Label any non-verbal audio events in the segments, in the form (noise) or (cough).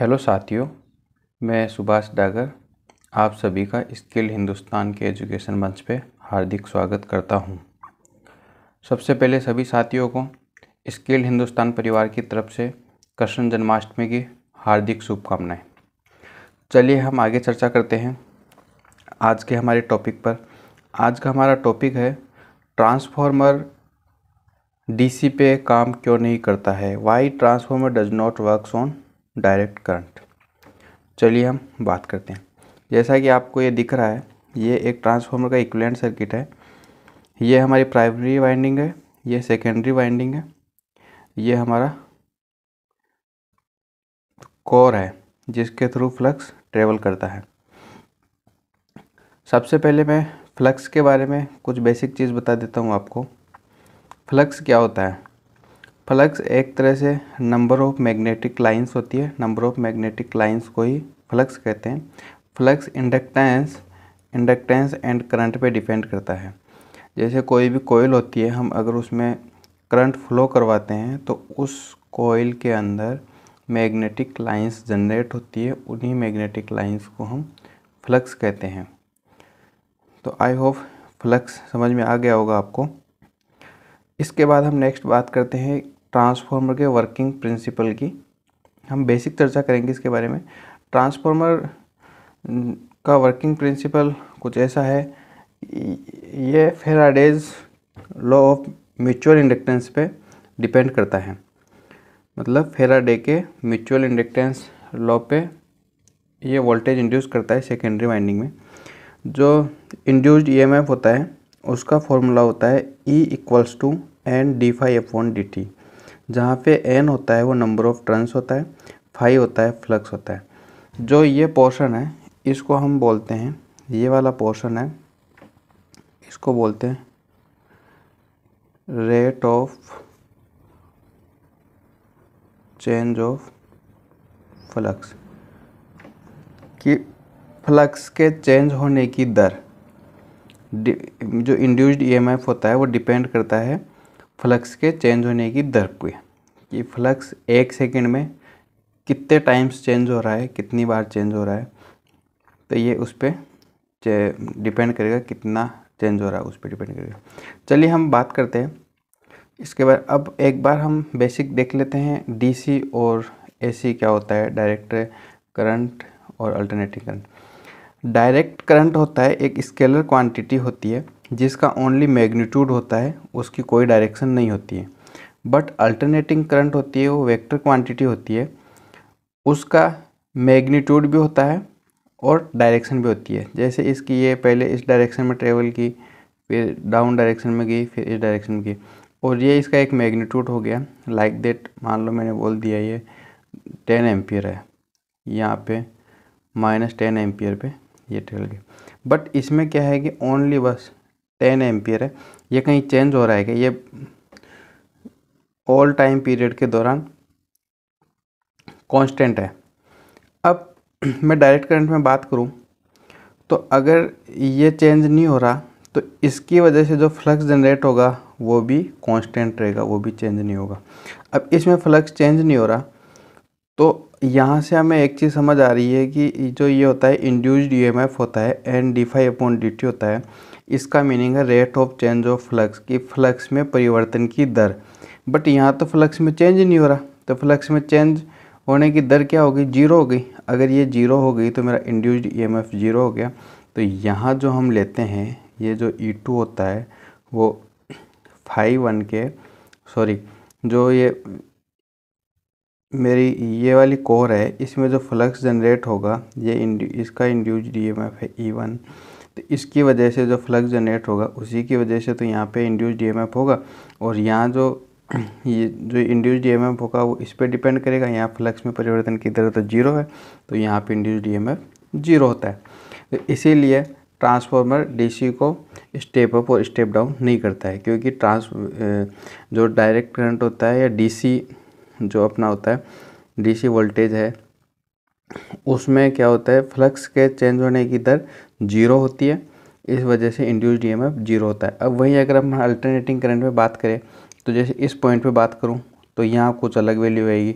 hello साथियों मैं सुभाष डागर आप सभी का स्किल हिंदुस्तान के एजुकेशन मंच पे हार्दिक स्वागत करता हूँ सबसे पहले सभी साथियों को स्किल हिंदुस्तान परिवार की तरफ से कृष्ण जन्माष्टमी की हार्दिक शुभकामनाएं चलिए हम आगे चर्चा करते हैं आज के हमारे टॉपिक पर आज का हमारा टॉपिक है ट्रांसफॉर्मर डीसी पे काम क्यों नहीं करता है why transformer does not work on direct current चलिए हम बात करते हैं जैसा कि आपको ये दिख रहा है ये एक ट्रांसफार्मर का इक्वलेंट सर्किट है ये हमारी प्राइमरी वाइंडिंग है ये सेकेंडरी वाइंडिंग है ये हमारा कोर है जिसके थ्रू फ्लक्स ट्रेवल करता है सबसे पहले मैं फ्लक्स के बारे में कुछ बेसिक चीज़ बता देता हूँ आपको फ्लक्स क्या होता है फ्लक्स एक तरह से नंबर ऑफ मैग्नेटिक लाइंस होती है नंबर ऑफ मैग्नेटिक लाइंस को ही फ्लक्स कहते हैं flux inductance inductance and current पे डिपेंड करता है जैसे कोई भी कोयल होती है हम अगर उसमें करंट फ्लो करवाते हैं तो उस कोयल के अंदर मैग्नेटिक लाइंस जनरेट होती है उन्हीं मैग्नेटिक लाइंस को हम फ्लक्स कहते हैं तो आई होप फ्लक्स समझ में आ गया होगा आपको इसके बाद हम नेक्स्ट बात करते हैं ट्रांसफार्मर के वर्किंग प्रिंसिपल की हम बेसिक चर्चा करेंगे इसके बारे में ट्रांसफार्मर का वर्किंग प्रिंसिपल कुछ ऐसा है ये Faraday's law of mutual inductance पे डिपेंड करता है मतलब फेराडे के म्यूचुअल इंडक्टेंस लॉ पे ये वोल्टेज इंड्यूस करता है सेकेंडरी वाइंडिंग में जो इंड्यूस्ड ईएमएफ होता है उसका फॉर्मूला होता है e equals to n d five f one d t जहाँ पे एन होता है वो नंबर ऑफ टर्न्स होता है फाइव होता है फ्लक्स होता है जो ये पोर्शन है इसको हम बोलते हैं ये वाला पोर्शन है इसको बोलते हैं rate of change of flux कि फ्लक्स के चेंज होने की दर जो इंड्यूस्ड ईएमएफ e होता है वो डिपेंड करता है फ्लक्स के चेंज होने की दर पे कि फ्लक्स एक सेकेंड में कितने टाइम्स चेंज हो रहा है कितनी बार चेंज हो रहा है तो ये उस पर डिपेंड करेगा कितना चेंज हो रहा है उस पर डिपेंड करेगा चलिए हम बात करते हैं इसके बाद अब एक बार हम बेसिक देख लेते हैं डीसी और एसी क्या होता है डायरेक्ट करंट और अल्टरनेटिंग करंट डायरेक्ट करंट होता है एक स्केलर क्वांटिटी होती है जिसका ओनली मैग्नीट्यूड होता है उसकी कोई डायरेक्शन नहीं होती है बट अल्टरनेटिंग करंट होती है वो वेक्टर क्वांटिटी होती है उसका मैग्नीट्यूड भी होता है और डायरेक्शन भी होती है जैसे इसकी ये पहले इस डायरेक्शन में ट्रेवल की फिर डाउन डायरेक्शन में गई फिर इस डायरेक्शन में गई और ये इसका एक मैग्नीट्यूड हो गया लाइक देट मान लो मैंने बोल दिया ये टेन एम्पियर है यहाँ पे माइनस टेन एम्पियर पे ये ट्रेवल गया बट इसमें क्या है कि ओनली बस टेन एम्पियर है ये कहीं चेंज हो रहा है कि ये ऑल टाइम पीरियड के दौरान कांस्टेंट है अब मैं डायरेक्ट करंट में बात करूं तो अगर ये चेंज नहीं हो रहा तो इसकी वजह से जो फ्लक्स जनरेट होगा वो भी कांस्टेंट रहेगा वो भी चेंज नहीं होगा अब इसमें फ्लक्स चेंज नहीं हो रहा तो यहाँ से हमें एक चीज़ समझ आ रही है कि जो ये होता है इंड्यूस्ड एफ होता है n d five upon d t होता है इसका मीनिंग है rate of change of flux कि फ्लक्स में परिवर्तन की दर बट यहाँ तो फ्लक्स में चेंज नहीं हो रहा तो फ्लक्स में चेंज होने की दर क्या होगी जीरो हो गई अगर ये जीरो हो गई तो मेरा इंड्यूस्ड ईएमएफ जीरो हो गया तो यहाँ जो हम लेते हैं ये जो ई e टू होता है वो फाइव वन के सॉरी जो ये मेरी ये वाली कोर है इसमें जो फ्लक्स जनरेट होगा ये इसका इंड्यूज ई एम एफ है ई e वन तो इसकी वजह से जो फ्लक्स जनरेट होगा उसी की वजह से तो यहाँ पे एम एफ e होगा और यहाँ जो (clears throat) ये जो इंड्यूस डी e होगा वो इस पर डिपेंड करेगा यहाँ फ्लक्स में परिवर्तन की दर तो जीरो है तो यहाँ पे एम एफ जीरो होता है तो इसीलिए ट्रांसफार्मर डीसी को स्टेप अप और स्टेप डाउन नहीं करता है क्योंकि ट्रांस जो डायरेक्ट करंट होता है या डीसी जो अपना होता है डीसी वोल्टेज है उसमें क्या होता है फ्लक्स के चेंज होने की दर जीरो होती है इस वजह से इंड्यूस ईएमएफ जीरो होता है अब वहीं अगर हम अल्टरनेटिंग करंट में बात करें तो जैसे इस पॉइंट पे बात करूँ तो यहाँ कुछ अलग वैल्यू आएगी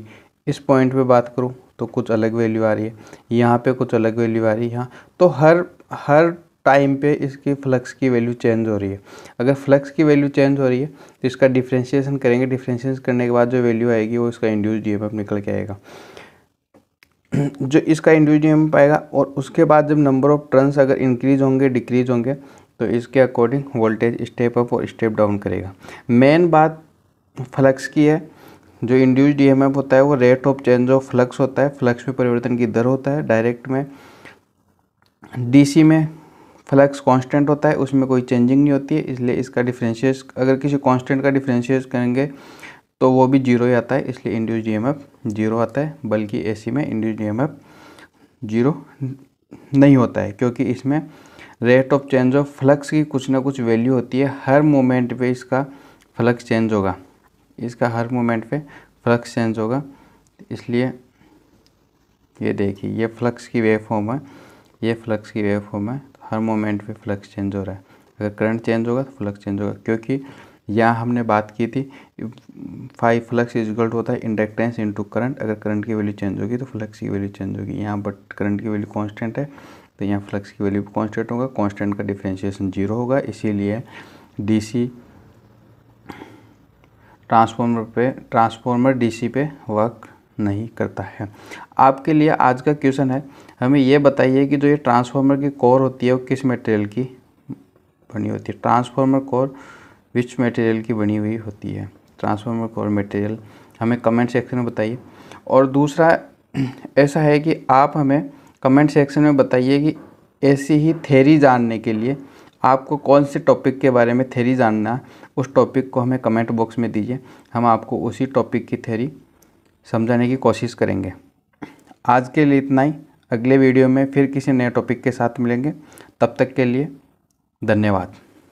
इस पॉइंट पे बात करूँ तो कुछ अलग वैल्यू आ रही है यहाँ पे कुछ अलग वैल्यू आ रही है यहाँ तो हर हर टाइम पे इसकी फ्लक्स की वैल्यू चेंज हो रही है अगर फ्लक्स की वैल्यू चेंज हो रही है तो इसका डिफ्रेंशिएशन करेंगे डिफ्रेंशिएशन करने के बाद जो वैल्यू आएगी वो इसका इंड्यूस डी निकल के आएगा (clears throat) जो इसका इंडिविजुअम पाएगा और उसके बाद जब नंबर ऑफ टर्नस अगर इंक्रीज होंगे डिक्रीज होंगे तो इसके अकॉर्डिंग वोल्टेज स्टेप अप और स्टेप डाउन करेगा मेन बात फ्लक्स की है जो इंड्यूज डी होता है वो rate of change of flux होता है फ्लक्स में परिवर्तन की दर होता है डायरेक्ट में डीसी में फ्लक्स कांस्टेंट होता है उसमें कोई चेंजिंग नहीं होती है इसलिए इसका डिफ्रेंशिएट अगर किसी कांस्टेंट का डिफ्रेंशिएट करेंगे तो वो भी जीरो ही आता है इसलिए इंड्यूस ईएमएफ जीरो आता है बल्कि एसी में इंड्यूस ईएमएफ जीरो नहीं होता है क्योंकि इसमें rate of change of flux की कुछ ना कुछ वैल्यू होती है हर मोमेंट पे इसका फ्लक्स चेंज होगा इसका हर मोमेंट पे फ्लक्स चेंज होगा इसलिए ये देखिए ये फ्लक्स की वेव फॉर्म है ये फ्लक्स की वेव फॉर्म है हर मोमेंट पे फ्लक्स चेंज हो रहा है अगर करंट चेंज होगा तो फ्लक्स चेंज होगा क्योंकि यहाँ हमने बात की थी फाइव फ्लक्स इजगल्ट होता है इंडक्टेंस इनटू करंट अगर करंट की वैल्यू चेंज होगी तो फ्लक्स की वैल्यू चेंज होगी यहाँ बट करंट की वैल्यू कांस्टेंट है तो यहाँ फ्लक्स की वैल्यू कॉन्स्टेंट होगा कॉन्स्टेंट का डिफ्रेंशिएशन जीरो होगा इसीलिए सी ट्रांसफॉर्मर पे ट्रांसफॉर्मर सी पे वर्क नहीं करता है आपके लिए आज का क्वेश्चन है हमें यह बताइए कि जो ये ट्रांसफॉर्मर की कोर होती है वो किस मटेरियल की बनी होती है ट्रांसफॉर्मर कोर विच मटेरियल की बनी हुई होती है ट्रांसफार्मर कोर मटेरियल हमें कमेंट सेक्शन में बताइए और दूसरा ऐसा है कि आप हमें कमेंट सेक्शन में बताइए कि ऐसी ही थेरी जानने के लिए आपको कौन से टॉपिक के बारे में थेरी जानना उस टॉपिक को हमें कमेंट बॉक्स में दीजिए हम आपको उसी टॉपिक की थेरी समझाने की कोशिश करेंगे आज के लिए इतना ही अगले वीडियो में फिर किसी नए टॉपिक के साथ मिलेंगे तब तक के लिए धन्यवाद